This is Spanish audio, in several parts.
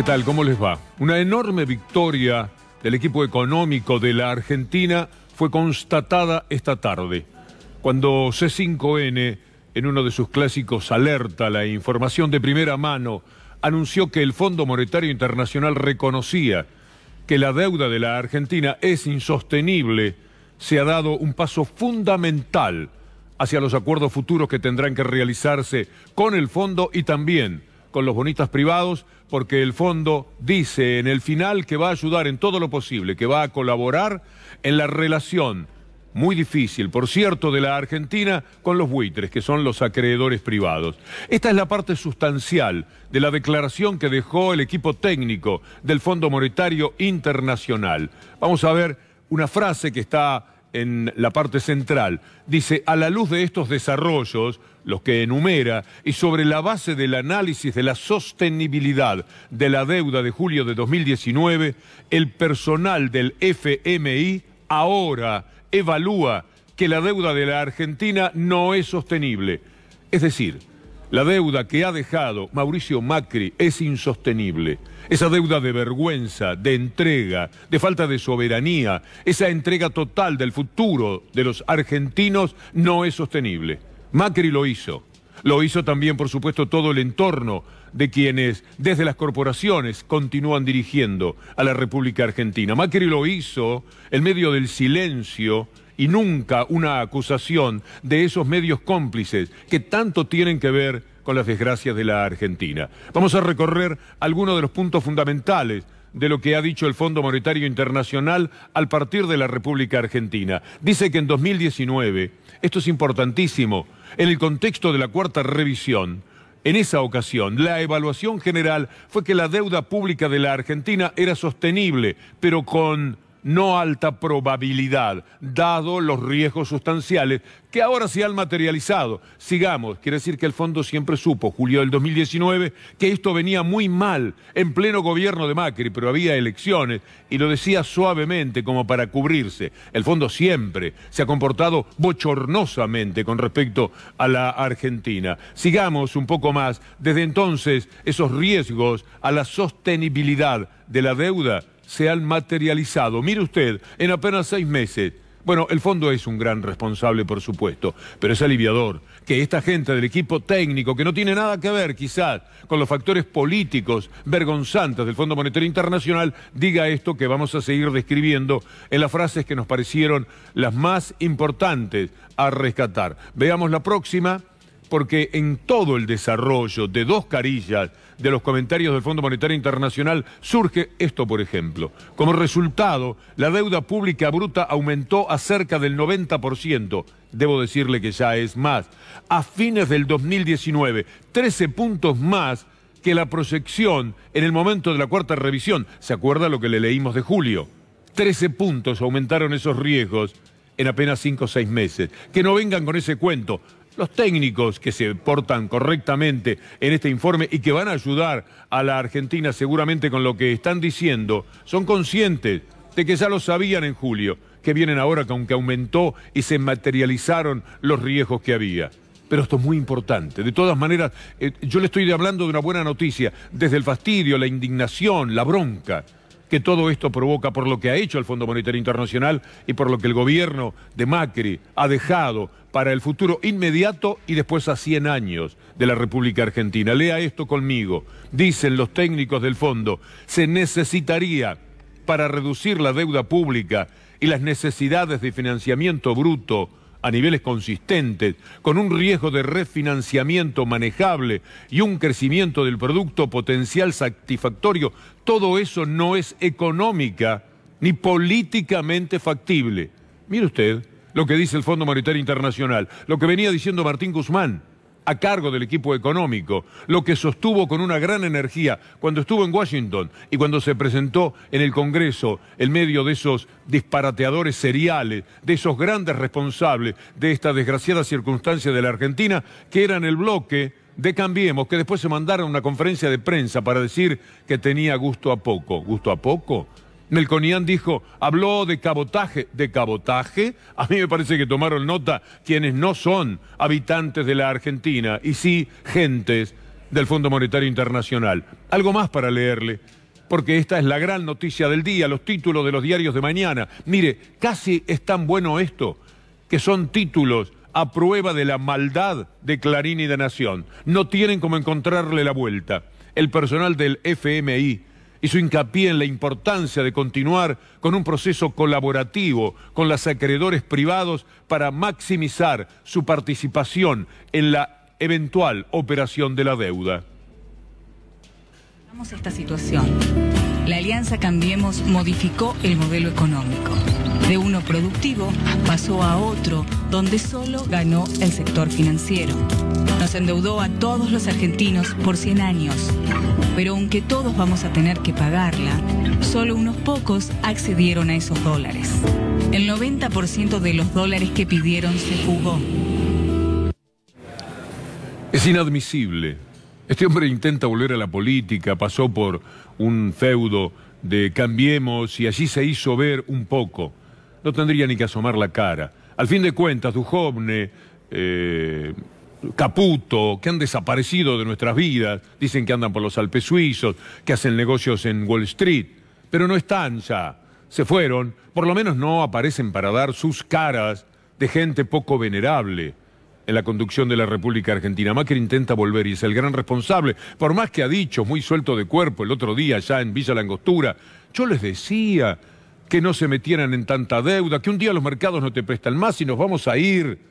¿Qué tal? ¿Cómo les va? Una enorme victoria del equipo económico de la Argentina fue constatada esta tarde, cuando C5N, en uno de sus clásicos Alerta, la información de primera mano, anunció que el Fondo Monetario Internacional reconocía que la deuda de la Argentina es insostenible, se ha dado un paso fundamental hacia los acuerdos futuros que tendrán que realizarse con el fondo y también con los bonitas privados, porque el fondo dice en el final que va a ayudar en todo lo posible, que va a colaborar en la relación muy difícil, por cierto, de la Argentina con los buitres, que son los acreedores privados. Esta es la parte sustancial de la declaración que dejó el equipo técnico del Fondo Monetario Internacional. Vamos a ver una frase que está en la parte central. Dice, a la luz de estos desarrollos, los que enumera, y sobre la base del análisis de la sostenibilidad de la deuda de julio de 2019, el personal del FMI ahora evalúa que la deuda de la Argentina no es sostenible. Es decir, la deuda que ha dejado Mauricio Macri es insostenible. Esa deuda de vergüenza, de entrega, de falta de soberanía, esa entrega total del futuro de los argentinos no es sostenible. Macri lo hizo. Lo hizo también, por supuesto, todo el entorno de quienes desde las corporaciones continúan dirigiendo a la República Argentina. Macri lo hizo en medio del silencio, y nunca una acusación de esos medios cómplices que tanto tienen que ver con las desgracias de la Argentina. Vamos a recorrer algunos de los puntos fundamentales de lo que ha dicho el Fondo Monetario Internacional al partir de la República Argentina. Dice que en 2019, esto es importantísimo, en el contexto de la cuarta revisión, en esa ocasión, la evaluación general fue que la deuda pública de la Argentina era sostenible, pero con no alta probabilidad, dado los riesgos sustanciales que ahora se han materializado. Sigamos, quiere decir que el fondo siempre supo, julio del 2019, que esto venía muy mal en pleno gobierno de Macri, pero había elecciones y lo decía suavemente como para cubrirse. El fondo siempre se ha comportado bochornosamente con respecto a la Argentina. Sigamos un poco más, desde entonces esos riesgos a la sostenibilidad de la deuda se han materializado. Mire usted, en apenas seis meses. Bueno, el fondo es un gran responsable, por supuesto, pero es aliviador que esta gente del equipo técnico, que no tiene nada que ver quizás con los factores políticos vergonzantes del Fondo Monetario Internacional, diga esto que vamos a seguir describiendo en las frases que nos parecieron las más importantes a rescatar. Veamos la próxima, porque en todo el desarrollo de dos carillas de los comentarios del Fondo Monetario Internacional surge esto, por ejemplo. Como resultado, la deuda pública bruta aumentó a cerca del 90%, debo decirle que ya es más, a fines del 2019, 13 puntos más que la proyección en el momento de la cuarta revisión. ¿Se acuerda lo que le leímos de julio? 13 puntos aumentaron esos riesgos en apenas 5 o 6 meses. Que no vengan con ese cuento los técnicos que se portan correctamente en este informe y que van a ayudar a la Argentina seguramente con lo que están diciendo, son conscientes de que ya lo sabían en julio, que vienen ahora con que aumentó y se materializaron los riesgos que había pero esto es muy importante. De todas maneras, eh, yo le estoy hablando de una buena noticia, desde el fastidio, la indignación, la bronca que todo esto provoca por lo que ha hecho el Fondo Monetario Internacional y por lo que el gobierno de Macri ha dejado para el futuro inmediato y después a 100 años de la República Argentina. Lea esto conmigo. Dicen los técnicos del fondo, se necesitaría para reducir la deuda pública y las necesidades de financiamiento bruto a niveles consistentes, con un riesgo de refinanciamiento manejable y un crecimiento del producto potencial satisfactorio, todo eso no es económica ni políticamente factible. Mire usted, lo que dice el Fondo Monetario Internacional, lo que venía diciendo Martín Guzmán a cargo del equipo económico, lo que sostuvo con una gran energía cuando estuvo en Washington y cuando se presentó en el Congreso en medio de esos disparateadores seriales, de esos grandes responsables de esta desgraciada circunstancia de la Argentina, que eran el bloque de Cambiemos, que después se mandaron a una conferencia de prensa para decir que tenía gusto a poco. ¿Gusto a poco? Melconian dijo, habló de cabotaje. ¿De cabotaje? A mí me parece que tomaron nota quienes no son habitantes de la Argentina y sí gentes del Fondo Monetario Internacional. Algo más para leerle, porque esta es la gran noticia del día, los títulos de los diarios de mañana. Mire, casi es tan bueno esto que son títulos a prueba de la maldad de Clarín y de Nación. No tienen como encontrarle la vuelta. El personal del FMI hizo hincapié en la importancia de continuar con un proceso colaborativo con los acreedores privados para maximizar su participación en la eventual operación de la deuda. Vamos esta situación. La Alianza Cambiemos modificó el modelo económico. De uno productivo pasó a otro, donde solo ganó el sector financiero. Nos endeudó a todos los argentinos por 100 años pero aunque todos vamos a tener que pagarla, solo unos pocos accedieron a esos dólares. El 90% de los dólares que pidieron se fugó. Es inadmisible. Este hombre intenta volver a la política, pasó por un feudo de Cambiemos y allí se hizo ver un poco. No tendría ni que asomar la cara. Al fin de cuentas, Dujovne... Eh, Caputo, que han desaparecido de nuestras vidas, dicen que andan por los Alpes suizos, que hacen negocios en Wall Street, pero no están ya, se fueron, por lo menos no aparecen para dar sus caras de gente poco venerable en la conducción de la República Argentina. Macri intenta volver y es el gran responsable, por más que ha dicho, muy suelto de cuerpo el otro día ya en Villa Langostura, yo les decía que no se metieran en tanta deuda, que un día los mercados no te prestan más y nos vamos a ir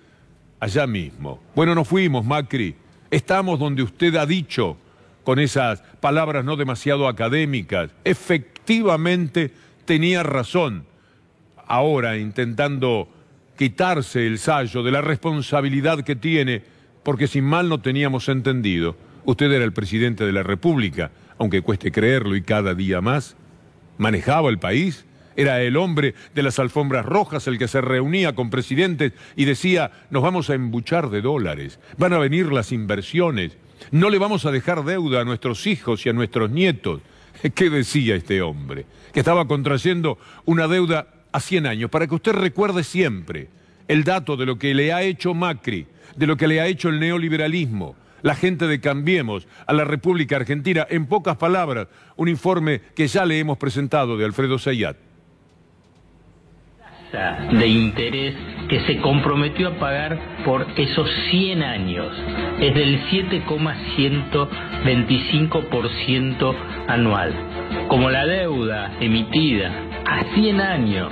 allá mismo. Bueno, nos fuimos, Macri. Estamos donde usted ha dicho, con esas palabras no demasiado académicas. Efectivamente tenía razón. Ahora, intentando quitarse el sallo de la responsabilidad que tiene, porque sin mal no teníamos entendido. Usted era el presidente de la República, aunque cueste creerlo y cada día más. Manejaba el país era el hombre de las alfombras rojas el que se reunía con presidentes y decía, nos vamos a embuchar de dólares, van a venir las inversiones, no le vamos a dejar deuda a nuestros hijos y a nuestros nietos. ¿Qué decía este hombre? Que estaba contrayendo una deuda a 100 años, para que usted recuerde siempre el dato de lo que le ha hecho Macri, de lo que le ha hecho el neoliberalismo, la gente de Cambiemos a la República Argentina, en pocas palabras, un informe que ya le hemos presentado de Alfredo Sayat de interés que se comprometió a pagar por esos 100 años es del 7,125% anual. Como la deuda emitida a 100 años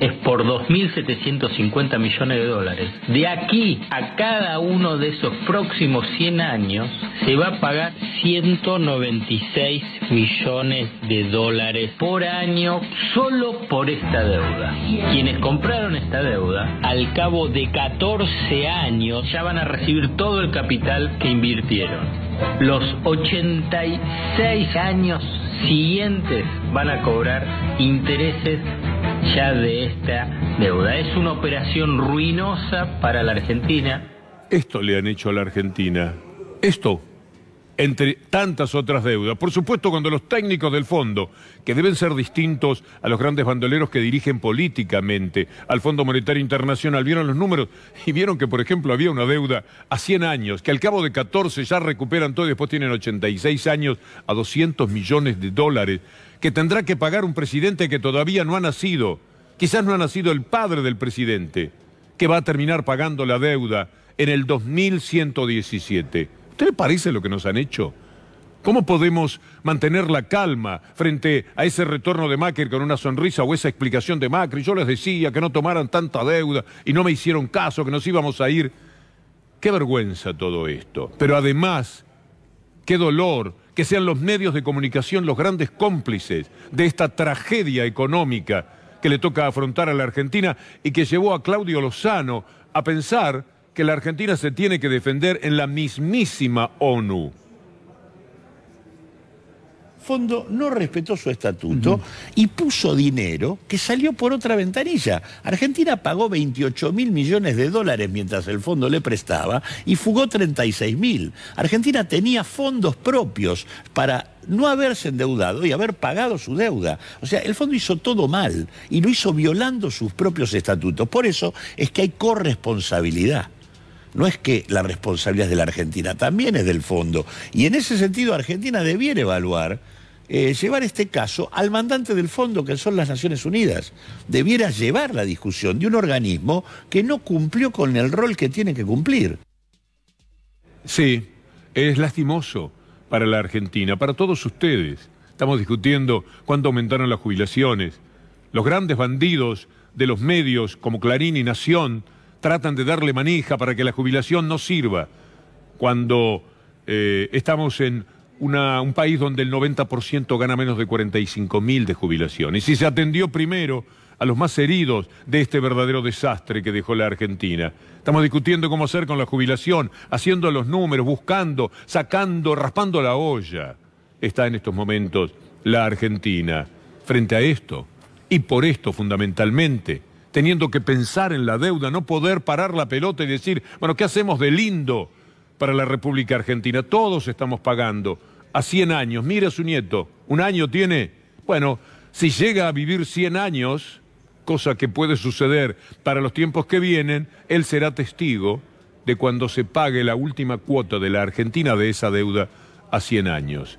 es por 2.750 millones de dólares. De aquí a cada uno de esos próximos 100 años se va a pagar 196 millones de dólares por año solo por esta deuda. Quienes compraron esta deuda, al cabo de 14 años ya van a recibir todo el capital que invirtieron los 86 años siguientes van a cobrar intereses ya de esta deuda. Es una operación ruinosa para la Argentina. Esto le han hecho a la Argentina. Esto entre tantas otras deudas. Por supuesto, cuando los técnicos del fondo, que deben ser distintos a los grandes bandoleros que dirigen políticamente al Fondo Monetario Internacional, vieron los números y vieron que, por ejemplo, había una deuda a 100 años, que al cabo de 14 ya recuperan todo y después tienen 86 años a 200 millones de dólares, que tendrá que pagar un presidente que todavía no ha nacido, quizás no ha nacido el padre del presidente, que va a terminar pagando la deuda en el 2117. ¿Usted le parece lo que nos han hecho? ¿Cómo podemos mantener la calma frente a ese retorno de Macri con una sonrisa o esa explicación de Macri? Yo les decía que no tomaran tanta deuda y no me hicieron caso, que nos íbamos a ir. Qué vergüenza todo esto. Pero además, qué dolor que sean los medios de comunicación los grandes cómplices de esta tragedia económica que le toca afrontar a la Argentina y que llevó a Claudio Lozano a pensar que la Argentina se tiene que defender en la mismísima ONU. Fondo no respetó su estatuto y puso dinero que salió por otra ventanilla. Argentina pagó 28 mil millones de dólares mientras el fondo le prestaba y fugó 36 mil. Argentina tenía fondos propios para no haberse endeudado y haber pagado su deuda. O sea, el fondo hizo todo mal y lo hizo violando sus propios estatutos. Por eso es que hay corresponsabilidad no es que la responsabilidad es de la Argentina, también es del fondo. Y en ese sentido, Argentina debiera evaluar. Eh, llevar este caso al mandante del fondo, que son las Naciones Unidas. Debiera llevar la discusión de un organismo que no cumplió con el rol que tiene que cumplir. Sí, es lastimoso para la Argentina, para todos ustedes. Estamos discutiendo cuánto aumentaron las jubilaciones. Los grandes bandidos de los medios como Clarín y Nación tratan de darle manija para que la jubilación no sirva, cuando eh, estamos en un país donde el 90% gana menos de 45 mil de jubilación. Y si se atendió primero a los más heridos de este verdadero desastre que dejó la Argentina. Estamos discutiendo cómo hacer con la jubilación, haciendo los números, buscando, sacando, raspando la olla. Está en estos momentos la Argentina frente a esto y por esto fundamentalmente teniendo que pensar en la deuda, no poder parar la pelota y decir, bueno, ¿qué hacemos de lindo para la República Argentina? Todos estamos pagando a 100 años. Mira su nieto, un año tiene. Bueno, si llega a vivir 100 años, cosa que puede suceder para los tiempos que vienen, él será testigo de cuando se pague la última cuota de la Argentina de esa deuda a 100 años.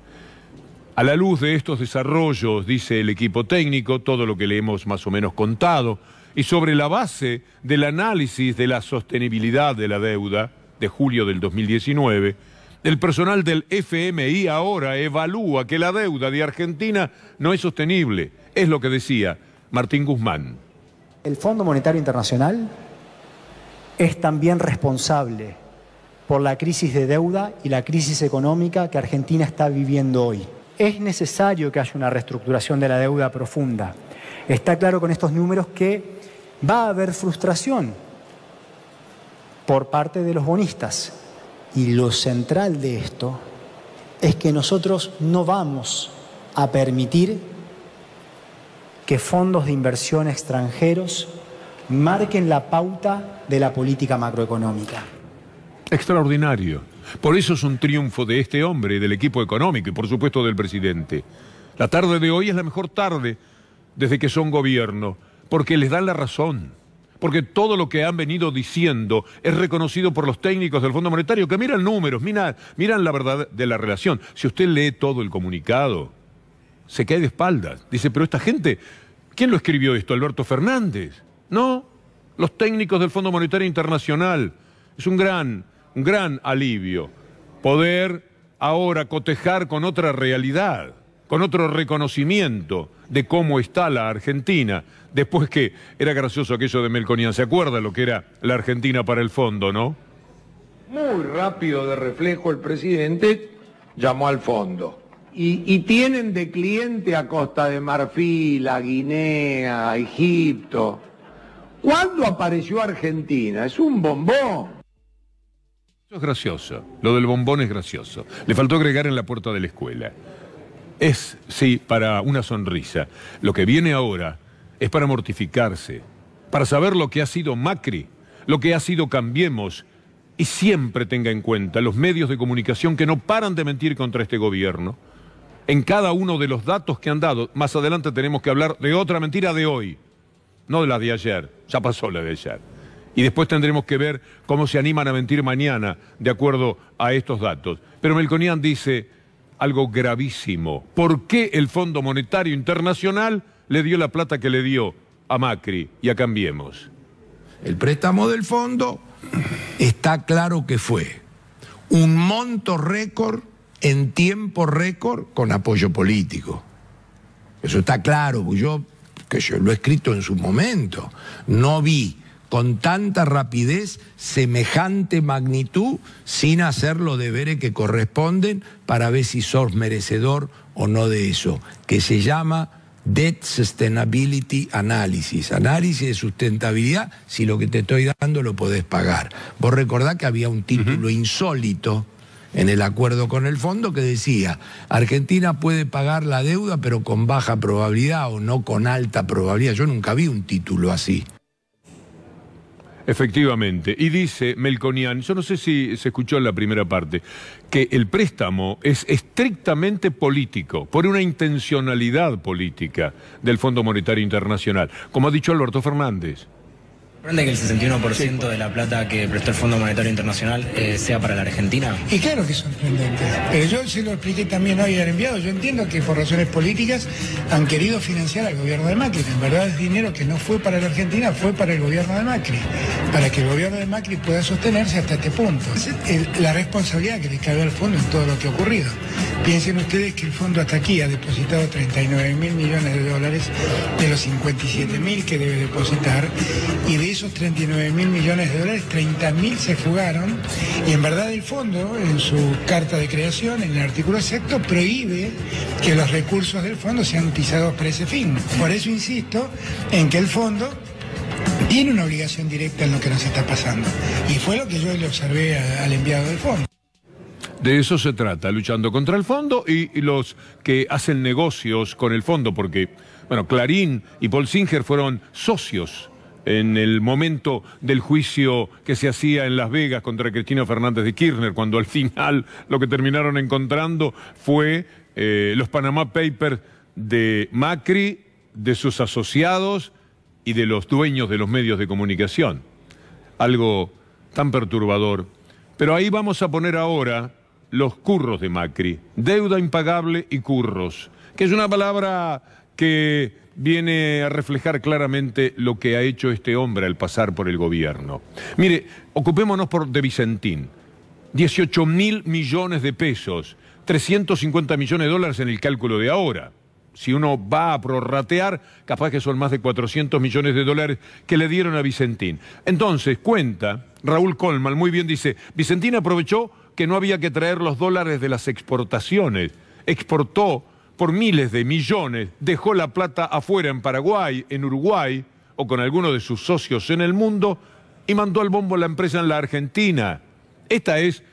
A la luz de estos desarrollos, dice el equipo técnico, todo lo que le hemos más o menos contado, y sobre la base del análisis de la sostenibilidad de la deuda de julio del 2019, el personal del FMI ahora evalúa que la deuda de Argentina no es sostenible. Es lo que decía Martín Guzmán. El Fondo Monetario Internacional es también responsable por la crisis de deuda y la crisis económica que Argentina está viviendo hoy. Es necesario que haya una reestructuración de la deuda profunda. Está claro con estos números que va a haber frustración por parte de los bonistas. Y lo central de esto es que nosotros no vamos a permitir que fondos de inversión extranjeros marquen la pauta de la política macroeconómica. Extraordinario. Por eso es un triunfo de este hombre, del equipo económico y por supuesto del presidente. La tarde de hoy es la mejor tarde desde que son gobierno porque les dan la razón. Porque todo lo que han venido diciendo es reconocido por los técnicos del Fondo Monetario que miran números, miran, miran la verdad de la relación. Si usted lee todo el comunicado, se cae de espaldas. Dice, pero esta gente, ¿quién lo escribió esto? Alberto Fernández. No, los técnicos del Fondo Monetario Internacional. Es un gran, un gran alivio poder ahora cotejar con otra realidad con otro reconocimiento de cómo está la Argentina. Después que era gracioso aquello de Melconian, ¿se acuerda lo que era la Argentina para el fondo, no? Muy rápido de reflejo el presidente llamó al fondo. Y, y tienen de cliente a Costa de Marfil, a Guinea, a Egipto. ¿Cuándo apareció Argentina? Es un bombón. Eso es gracioso. Lo del bombón es gracioso. Le faltó agregar en la puerta de la escuela es, sí, para una sonrisa. Lo que viene ahora es para mortificarse, para saber lo que ha sido Macri, lo que ha sido Cambiemos, y siempre tenga en cuenta los medios de comunicación que no paran de mentir contra este gobierno, en cada uno de los datos que han dado. Más adelante tenemos que hablar de otra mentira de hoy, no de la de ayer, ya pasó la de ayer. Y después tendremos que ver cómo se animan a mentir mañana, de acuerdo a estos datos. Pero Melconian dice algo gravísimo. ¿Por qué el Fondo Monetario Internacional le dio la plata que le dio a Macri y a Cambiemos? El préstamo del fondo está claro que fue un monto récord en tiempo récord con apoyo político. Eso está claro, yo que yo lo he escrito en su momento, no vi con tanta rapidez semejante magnitud sin hacer los deberes que corresponden para ver si sos merecedor o no de eso, que se llama Debt Sustainability Analysis, análisis de sustentabilidad, si lo que te estoy dando lo podés pagar. Vos recordás que había un título insólito en el acuerdo con el fondo que decía, Argentina puede pagar la deuda pero con baja probabilidad o no con alta probabilidad. Yo nunca vi un título así. Efectivamente. Y dice Melconian, yo no sé si se escuchó en la primera parte, que el préstamo es estrictamente político, por una intencionalidad política del Fondo Monetario Internacional, como ha dicho Alberto Fernández sorprendente que el 61% pues. de la plata que prestó el Fondo Monetario Internacional eh, sea para la Argentina? Y claro que es sorprendente. Pero eh, yo se lo expliqué también hoy al enviado. Yo entiendo que por razones políticas han querido financiar al gobierno de Macri. En verdad es dinero que no fue para la Argentina, fue para el gobierno de Macri. Para que el gobierno de Macri pueda sostenerse hasta este punto. la responsabilidad que le cabe al fondo en todo lo que ha ocurrido. Piensen ustedes que el fondo hasta aquí ha depositado 39 mil millones de dólares de los 57 mil que debe depositar y de esos 39 mil millones de dólares, 30 mil se fugaron y en verdad el fondo, en su carta de creación, en el artículo 7, prohíbe que los recursos del fondo sean utilizados para ese fin. Por eso insisto en que el fondo tiene una obligación directa en lo que nos está pasando. Y fue lo que yo le observé al enviado del fondo. De eso se trata, luchando contra el fondo y, los que hacen negocios con el fondo, porque, bueno, Clarín y Paul Singer fueron socios en el momento del juicio que se hacía en Las Vegas contra Cristina Fernández de Kirchner, cuando al final lo que terminaron encontrando fue eh, los Panama Papers de Macri, de sus asociados y de los dueños de los medios de comunicación. Algo tan perturbador. Pero ahí vamos a poner ahora los curros de Macri, deuda impagable y curros, que es una palabra que viene a reflejar claramente lo que ha hecho este hombre al pasar por el gobierno. Mire, ocupémonos por de Vicentín. 18 mil millones de pesos, 350 millones de dólares en el cálculo de ahora. Si uno va a prorratear, capaz que son más de 400 millones de dólares que le dieron a Vicentín. Entonces, cuenta, Raúl Colman muy bien dice, Vicentín aprovechó que no había que traer los dólares de las exportaciones. Exportó por miles de millones, dejó la plata afuera en Paraguay, en Uruguay o con alguno de sus socios en el mundo y mandó al bombo la empresa en la Argentina. Esta es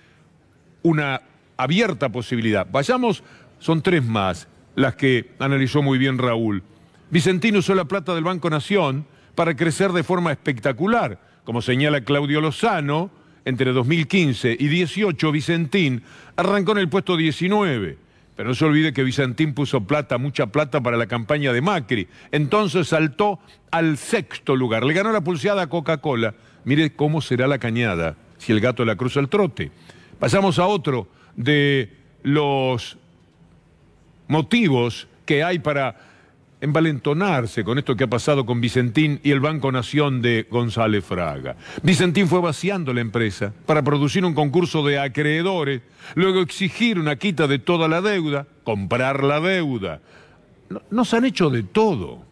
una abierta posibilidad. Vayamos, son tres más las que analizó muy bien Raúl. Vicentín usó la plata del Banco Nación para crecer de forma espectacular. Como señala Claudio Lozano, entre 2015 y 18, Vicentín arrancó en el puesto 19 pero no se olvide que Vicentín puso plata, mucha plata para la campaña de Macri. Entonces saltó al sexto lugar. Le ganó la pulseada a Coca-Cola. Mire cómo será la cañada si el gato la cruza el trote. Pasamos a otro de los motivos que hay para envalentonarse con esto que ha pasado con Vicentín y el Banco Nación de González Fraga. Vicentín fue vaciando la empresa para producir un concurso de acreedores, luego exigir una quita de toda la deuda, comprar la deuda. No, se han hecho de todo.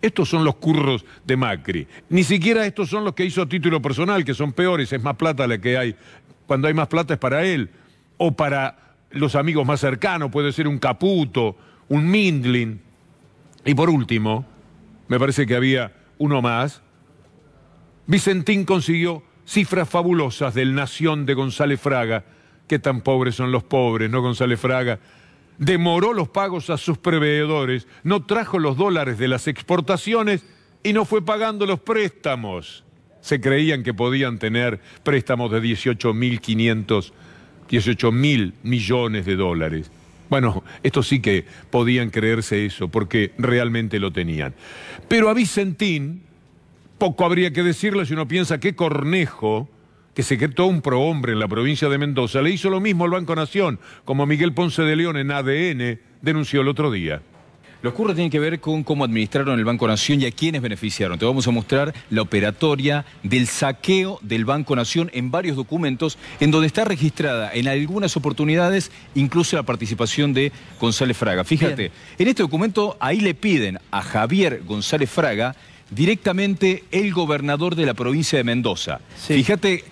Estos son los curros de Macri. Ni siquiera estos son los que hizo a título personal, que son peores, es más plata la que hay. Cuando hay más plata es para él o para los amigos más cercanos, puede ser un Caputo, un Mindlin. Y por último, me parece que había uno más, Vicentín consiguió cifras fabulosas del Nación de González Fraga. que tan pobres son los pobres, ¿no, González Fraga? Demoró los pagos a sus proveedores, no trajo los dólares de las exportaciones y no fue pagando los préstamos. Se creían que podían tener préstamos de 18.500, 18.000 millones de dólares. Bueno, esto sí que podían creerse eso, porque realmente lo tenían. Pero a Vicentín, poco habría que decirlo si uno piensa que Cornejo, que se quedó un prohombre en la provincia de Mendoza, le hizo lo mismo al Banco Nación, como Miguel Ponce de León en ADN denunció el otro día. Los curros tienen que ver con cómo administraron el Banco Nación y a quiénes beneficiaron. Te vamos a mostrar la operatoria del saqueo del Banco Nación en varios documentos, en donde está registrada en algunas oportunidades incluso la participación de González Fraga. Fíjate, en este documento ahí le piden a Javier González Fraga directamente el gobernador de la provincia de Mendoza. Fíjate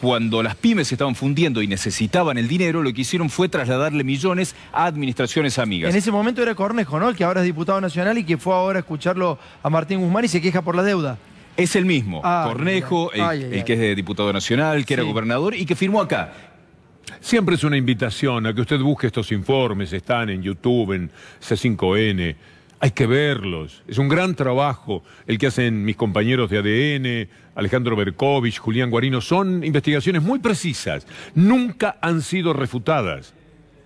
cuando las pymes se estaban fundiendo y necesitaban el dinero, lo que hicieron fue trasladarle millones a administraciones amigas. En ese momento era Cornejo, ¿no? El que ahora es diputado nacional y que fue ahora a escucharlo a Martín Guzmán y se queja por la deuda. Es el mismo, ah, Cornejo, el, que es diputado nacional, que era gobernador y que firmó acá. Siempre es una invitación a que usted busque estos informes, están en YouTube, en C5N, hay que verlos. Es un gran trabajo el que hacen mis compañeros de ADN, Alejandro Berkovich, Julián Guarino. Son investigaciones muy precisas. Nunca han sido refutadas.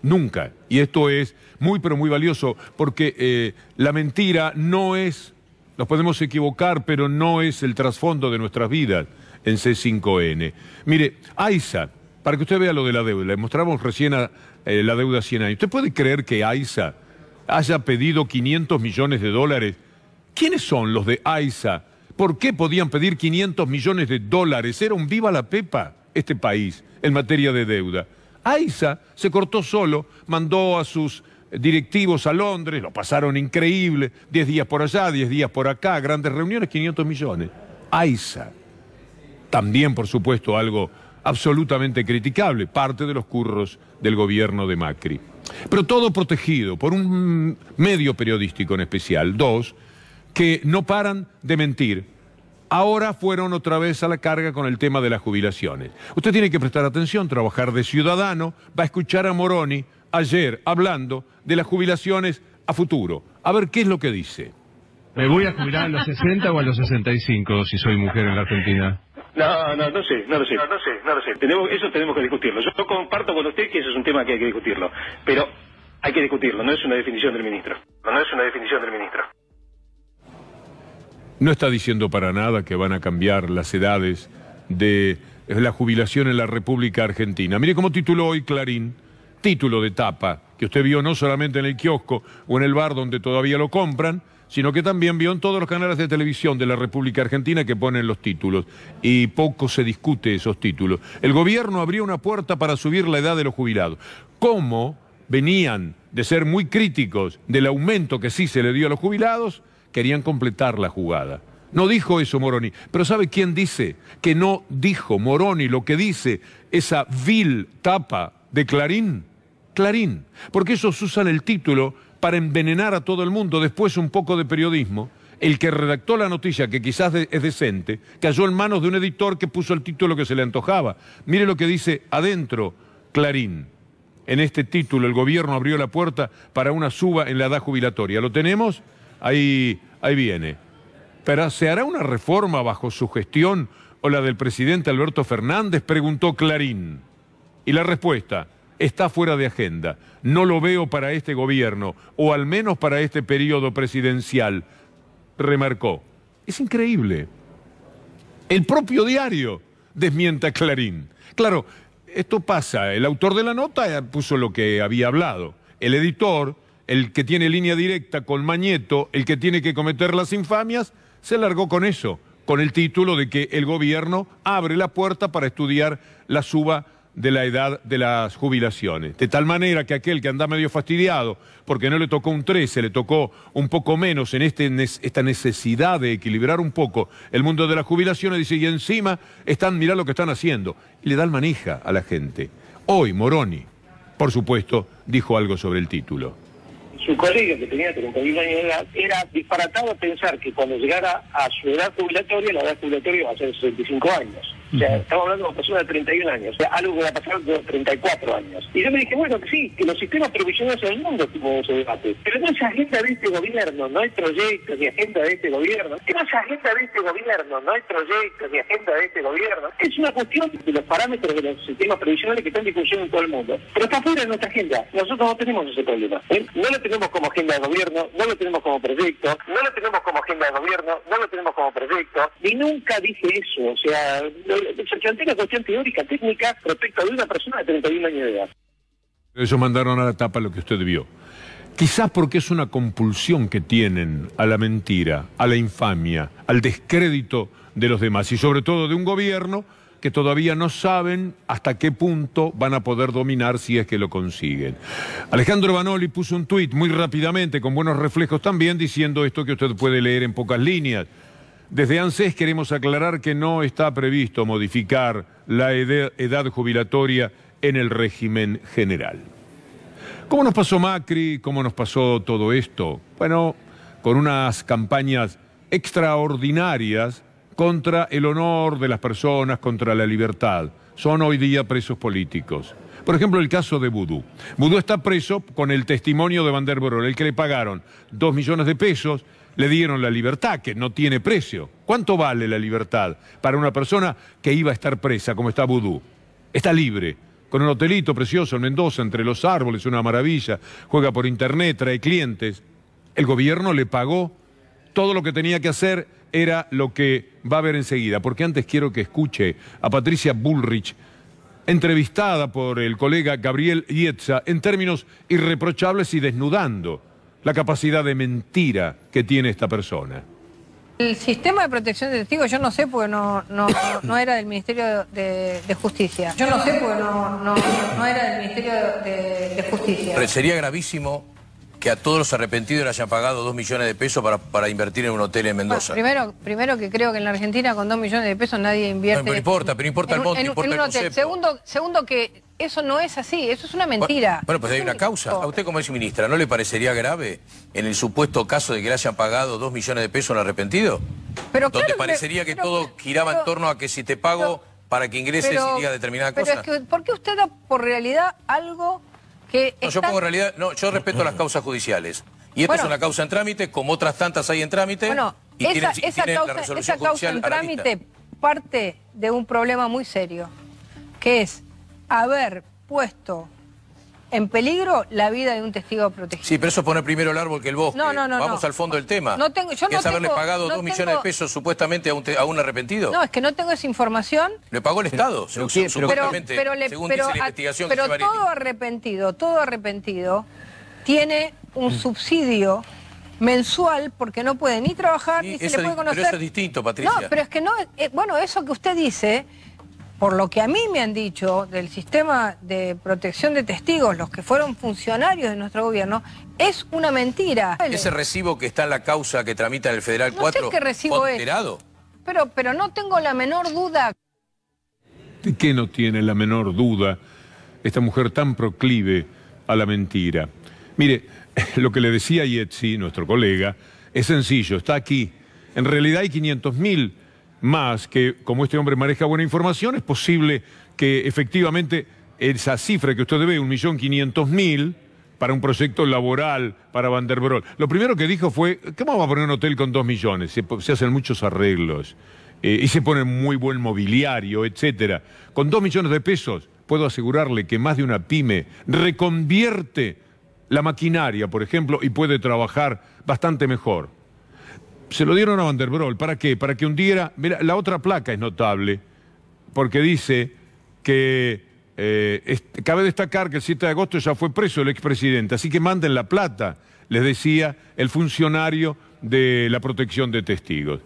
Nunca. Y esto es muy, pero muy valioso, porque eh, la mentira no es, nos podemos equivocar, pero no es el trasfondo de nuestras vidas en C5N. Mire, AISA, para que usted vea lo de la deuda, le mostramos recién eh, la deuda 100 años. ¿Usted puede creer que AISA haya pedido 500 millones de dólares. ¿Quiénes son los de AISA? ¿Por qué podían pedir 500 millones de dólares? Era un viva la pepa este país en materia de deuda. AISA se cortó solo, mandó a sus directivos a Londres, lo pasaron increíble, 10 días por allá, 10 días por acá, grandes reuniones, 500 millones. AISA, también por supuesto algo absolutamente criticable, parte de los curros del gobierno de Macri. Pero todo protegido por un medio periodístico en especial, dos, que no paran de mentir. Ahora fueron otra vez a la carga con el tema de las jubilaciones. Usted tiene que prestar atención, trabajar de ciudadano, va a escuchar a Moroni ayer hablando de las jubilaciones a futuro. A ver qué es lo que dice. ¿Me voy a jubilar a los 60 o a los 65 si soy mujer en la Argentina? No, no, no sé, no lo sé. No, sé, no lo sé. eso tenemos que discutirlo. Yo comparto con usted que ese es un tema que hay que discutirlo, pero hay que discutirlo, no es una definición del ministro. No, es una definición del ministro. No está diciendo para nada que van a cambiar las edades de la jubilación en la República Argentina. Mire cómo tituló hoy Clarín, título de tapa, que usted vio no solamente en el kiosco o en el bar donde todavía lo compran, sino que también vio en todos los canales de televisión de la República Argentina que ponen los títulos, y poco se discute esos títulos. El gobierno abrió una puerta para subir la edad de los jubilados. ¿Cómo venían de ser muy críticos del aumento que sí se le dio a los jubilados? Querían completar la jugada. No dijo eso Moroni. Pero ¿sabe quién dice que no dijo Moroni lo que dice esa vil tapa de Clarín? Clarín. Porque ellos usan el título para envenenar a todo el mundo. Después un poco de periodismo. El que redactó la noticia, que quizás es decente, cayó en manos de un editor que puso el título que se le antojaba. Mire lo que dice adentro Clarín. En este título, el gobierno abrió la puerta para una suba en la edad jubilatoria. ¿Lo tenemos? Ahí, ahí viene. Pero ¿se hará una reforma bajo su gestión o la del presidente Alberto Fernández? Preguntó Clarín. Y la respuesta, está fuera de agenda. No lo veo para este gobierno, o al menos para este periodo presidencial, remarcó. Es increíble. El propio diario desmienta Clarín. Claro, esto pasa. El autor de la nota puso lo que había hablado. El editor, el que tiene línea directa con Mañeto, el que tiene que cometer las infamias, se largó con eso, con el título de que el gobierno abre la puerta para estudiar la suba de la edad de las jubilaciones. De tal manera que aquel que anda medio fastidiado, porque no le tocó un 13, le tocó un poco menos en este, esta necesidad de equilibrar un poco el mundo de las jubilaciones, dice, y encima están, mirá lo que están haciendo. Y le dan manija a la gente. Hoy Moroni, por supuesto, dijo algo sobre el título. Su colega, que tenía 31 años de edad, era disparatado pensar que cuando llegara a su edad jubilatoria, la edad jubilatoria iba a ser 65 años estamos hablando de una persona de 31 años, o sea, algo que va a pasar de 34 años. Y yo me dije, bueno, sí, que los sistemas provisionales del mundo tuvo ese debate. Pero no es agenda de este gobierno, no hay proyectos ni agenda de este gobierno. que no es agenda de este gobierno, no hay proyectos ni agenda de este gobierno. Es una cuestión de los parámetros de los sistemas provisionales que están en en todo el mundo. Pero está fuera de nuestra agenda. Nosotros no tenemos ese problema. ¿eh? No lo tenemos como agenda de gobierno, no lo tenemos como proyecto, no lo tenemos como agenda de gobierno, no lo tenemos como proyecto. Y nunca dije eso, o sea, plantea cuestión teórica, técnica, respecto a una persona de 31 años de edad. Ellos mandaron a la tapa lo que usted vio. Quizás porque es una compulsión que tienen a la mentira, a la infamia, al descrédito de los demás y sobre todo de un gobierno que todavía no saben hasta qué punto van a poder dominar si es que lo consiguen. Alejandro Banoli puso un tuit muy rápidamente, con buenos reflejos también, diciendo esto que usted puede leer en pocas líneas. Desde ANSES queremos aclarar que no está previsto modificar la edad jubilatoria en el régimen general. ¿Cómo nos pasó Macri? ¿Cómo nos pasó todo esto? Bueno, con unas campañas extraordinarias contra el honor de las personas, contra la libertad. Son hoy día presos políticos. Por ejemplo, el caso de Vudú. Vudú está preso con el testimonio de Van der el que le pagaron dos millones de pesos le dieron la libertad, que no tiene precio. ¿Cuánto vale la libertad para una persona que iba a estar presa, como está Vudú? Está libre, con un hotelito precioso en Mendoza, entre los árboles, una maravilla, juega por internet, trae clientes. El gobierno le pagó, todo lo que tenía que hacer era lo que va a ver enseguida, porque antes quiero que escuche a Patricia Bullrich, entrevistada por el colega Gabriel Ietza, en términos irreprochables y desnudando la capacidad de mentira que tiene esta persona. El sistema de protección de testigos yo no sé porque no, era del Ministerio de, Justicia. Yo no sé porque no, era del Ministerio de, de Justicia. Pero sería gravísimo que a todos los arrepentidos le hayan pagado dos millones de pesos para, para invertir en un hotel en Mendoza. primero, primero que creo que en la Argentina con dos millones de pesos nadie invierte. No, importa, pero importa el importa el Segundo, segundo que eso no es así, eso es una mentira. Bueno, pues hay una causa. A usted como ministra, ¿no le parecería grave en el supuesto caso de que le hayan pagado dos millones de pesos en arrepentido? Pero Donde parecería que todo giraba en torno a que si te pago para que ingreses y digas determinada cosa. Pero es que, ¿por qué usted da por realidad algo yo pongo en realidad, no, yo respeto las causas judiciales. Y esta es una causa en trámite, como otras tantas hay en trámite. y esa causa en trámite parte de un problema muy serio, que es haber puesto en peligro la vida de un testigo protegido. Sí, pero eso pone primero el árbol que el bosque. No, no, no. Vamos al fondo del tema. No tengo, haberle pagado dos millones de pesos supuestamente a un, a un, arrepentido. No, es que no tengo esa información. Le pagó el Estado, supuestamente, pero, según Pero todo arrepentido, todo arrepentido tiene un subsidio mensual porque no puede ni trabajar ni se le puede conocer. Pero eso es distinto, Patricia. No, pero es que no, eh, bueno, eso que usted dice por lo que a mí me han dicho del sistema de protección de testigos, los que fueron funcionarios de nuestro gobierno, es una mentira. Ese recibo que está en la causa que tramita el Federal no 4, sé qué recibo es. Pero, pero no tengo la menor duda. ¿De qué no tiene la menor duda esta mujer tan proclive a la mentira? Mire, lo que le decía Yetzi, nuestro colega, es sencillo, está aquí. En realidad hay 500.000 más que como este hombre maneja buena información, es posible que efectivamente esa cifra que usted ve, 1.500.000 para un proyecto laboral para Van der Lo primero que dijo fue, ¿cómo va a poner un hotel con 2 millones? Se, hacen muchos arreglos eh, y se pone muy buen mobiliario, etcétera. Con 2 millones de pesos, puedo asegurarle que más de una pyme reconvierte la maquinaria, por ejemplo, y puede trabajar bastante mejor. Se lo dieron a Van der Broel. ¿Para qué? Para que hundiera... Mira, la otra placa es notable, porque dice que... Eh, cabe destacar que el 7 de agosto ya fue preso el expresidente, así que manden la plata, les decía el funcionario de la protección de testigos.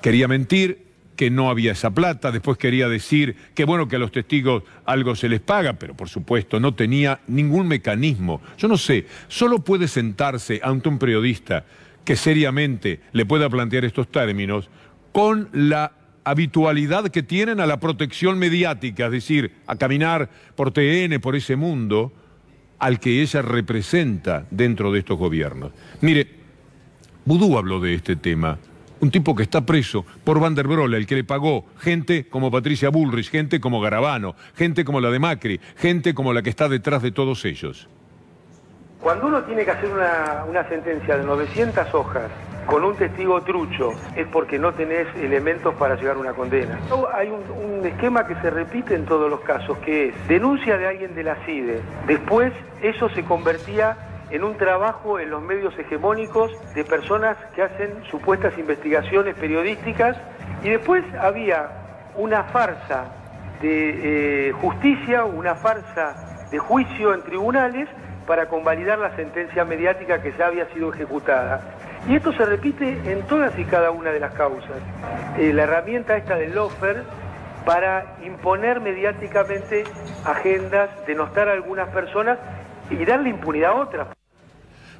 Quería mentir, que no había esa plata, después quería decir que bueno, que a los testigos algo se les paga, pero por supuesto no tenía ningún mecanismo. Yo no sé, solo puede sentarse ante un periodista que seriamente le pueda plantear estos términos con la habitualidad que tienen a la protección mediática, es decir, a caminar por TN, por ese mundo al que ella representa dentro de estos gobiernos. Mire, Budú habló de este tema, un tipo que está preso por Van der Brola, el que le pagó gente como Patricia Bullrich, gente como Garabano, gente como la de Macri, gente como la que está detrás de todos ellos. Cuando uno tiene que hacer una, sentencia de 900 hojas con un testigo trucho es porque no tenés elementos para llegar a una condena. Hay un, esquema que se repite en todos los casos, que es denuncia de alguien de la CIDE. Después eso se convertía en un trabajo en los medios hegemónicos de personas que hacen supuestas investigaciones periodísticas y después había una farsa de eh, justicia, una farsa de juicio en tribunales para convalidar la sentencia mediática que ya había sido ejecutada. Y esto se repite en todas y cada una de las causas. Eh, la herramienta esta del lofer para imponer mediáticamente agendas, denostar a algunas personas y darle impunidad a otras.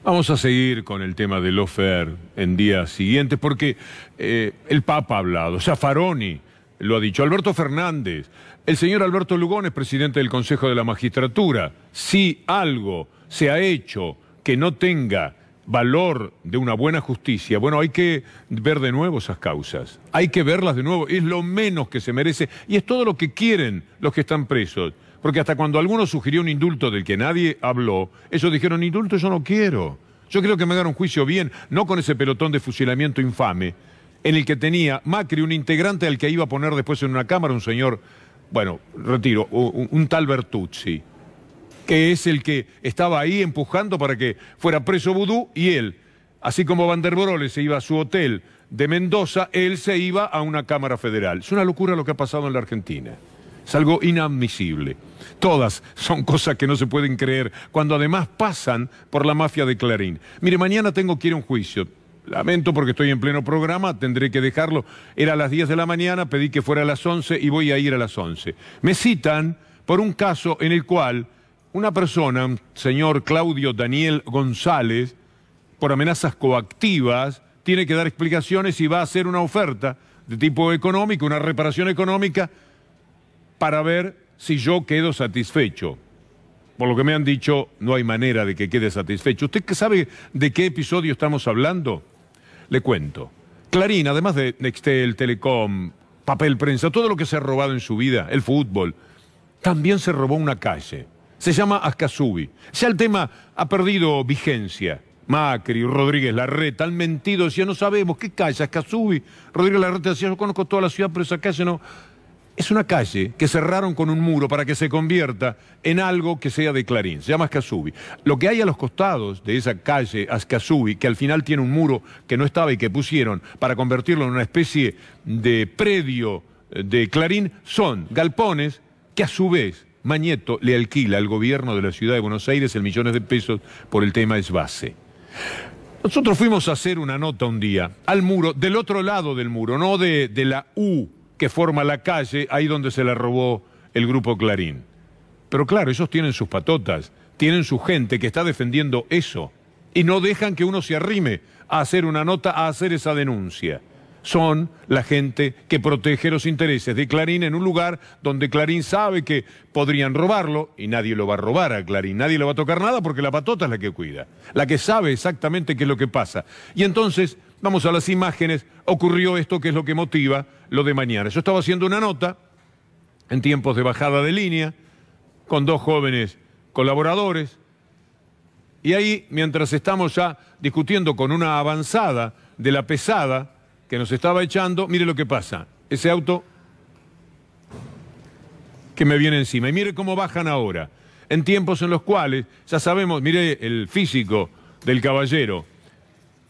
Vamos a seguir con el tema del lofer en días siguientes, porque eh, el Papa ha hablado, o sea, Faroni lo ha dicho, Alberto Fernández, el señor Alberto es presidente del Consejo de la Magistratura, si algo se ha hecho que no tenga valor de una buena justicia, bueno, hay que ver de nuevo esas causas, hay que verlas de nuevo, es lo menos que se merece y es todo lo que quieren los que están presos. Porque hasta cuando alguno sugirió un indulto del que nadie habló, ellos dijeron, indulto yo no quiero. Yo quiero que me hagan un juicio bien, no con ese pelotón de fusilamiento infame, en el que tenía Macri un integrante al que iba a poner después en una cámara un señor bueno, retiro, un, tal Bertucci, que es el que estaba ahí empujando para que fuera preso Vudú y él. Así como Van der Borole se iba a su hotel de Mendoza, él se iba a una Cámara Federal. Es una locura lo que ha pasado en la Argentina. Es algo inadmisible. Todas son cosas que no se pueden creer cuando además pasan por la mafia de Clarín. Mire, mañana tengo que ir a un juicio. Lamento porque estoy en pleno programa, tendré que dejarlo. Era a las 10 de la mañana, pedí que fuera a las 11 y voy a ir a las 11. Me citan por un caso en el cual una persona, señor Claudio Daniel González, por amenazas coactivas, tiene que dar explicaciones y va a hacer una oferta de tipo económico, una reparación económica, para ver si yo quedo satisfecho. Por lo que me han dicho, no hay manera de que quede satisfecho. ¿Usted sabe de qué episodio estamos hablando? Le cuento. Clarín, además de Nextel, Telecom, papel prensa, todo lo que se ha robado en su vida, el fútbol, también se robó una calle. Se llama Ascasubi. Ya el tema ha perdido vigencia. Macri, Rodríguez Larreta han mentido, decían, no sabemos qué calle, Ascasubi. Rodríguez Larreta decía, yo conozco toda la ciudad, pero esa calle no. Es una calle que cerraron con un muro para que se convierta en algo que sea de Clarín. Se llama Ascasubi. Lo que hay a los costados de esa calle Ascasubi, que al final tiene un muro que no estaba y que pusieron para convertirlo en una especie de predio eh, de Clarín, son galpones que a su vez Mañeto le alquila al gobierno de la ciudad de Buenos Aires en millones de pesos por el tema base. Nosotros fuimos a hacer una nota un día al muro, del otro lado del muro, no de la U que forma la calle, ahí donde se la robó el grupo Clarín. Pero claro, ellos tienen sus patotas, tienen su gente que está defendiendo eso y no dejan que uno se arrime a hacer una nota, a hacer esa denuncia son la gente que protege los intereses de Clarín en un lugar donde Clarín sabe que podrían robarlo y nadie lo va a robar a Clarín, nadie le va a tocar nada porque la patota es la que cuida, la que sabe exactamente qué es lo que pasa. Y entonces, vamos a las imágenes, ocurrió esto que es lo que motiva lo de mañana. Yo estaba haciendo una nota en tiempos de bajada de línea con dos jóvenes colaboradores y ahí, mientras estamos ya discutiendo con una avanzada de la pesada, que nos estaba echando, mire lo que pasa. Ese auto que me viene encima. Y mire cómo bajan ahora. En tiempos en los cuales, ya sabemos, mire el físico del caballero,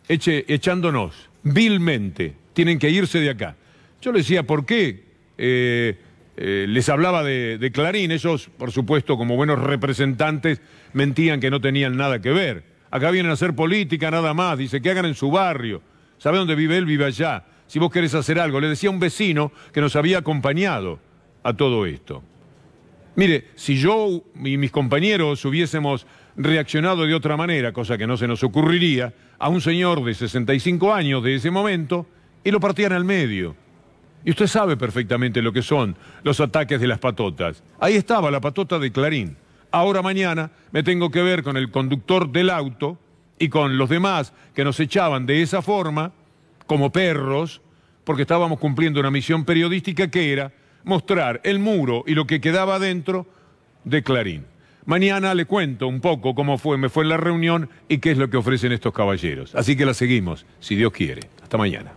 echándonos vilmente, tienen que irse de acá. Yo le decía, ¿por qué? Eh, eh, les hablaba de, de, Clarín, ellos, por supuesto, como buenos representantes, mentían que no tenían nada que ver. Acá vienen a hacer política nada más, dice, que hagan en su barrio. ¿Sabe dónde vive él? Vive allá. Si vos querés hacer algo, le decía un vecino que nos había acompañado a todo esto. Mire, si yo y mis compañeros hubiésemos reaccionado de otra manera, cosa que no se nos ocurriría, a un señor de 65 años de ese momento y lo partían al medio. Y usted sabe perfectamente lo que son los ataques de las patotas. Ahí estaba la patota de Clarín. Ahora mañana me tengo que ver con el conductor del auto y con los demás que nos echaban de esa forma, como perros, porque estábamos cumpliendo una misión periodística que era mostrar el muro y lo que quedaba dentro de Clarín. Mañana le cuento un poco cómo fue, me fue en la reunión y qué es lo que ofrecen estos caballeros. Así que la seguimos, si Dios quiere. Hasta mañana.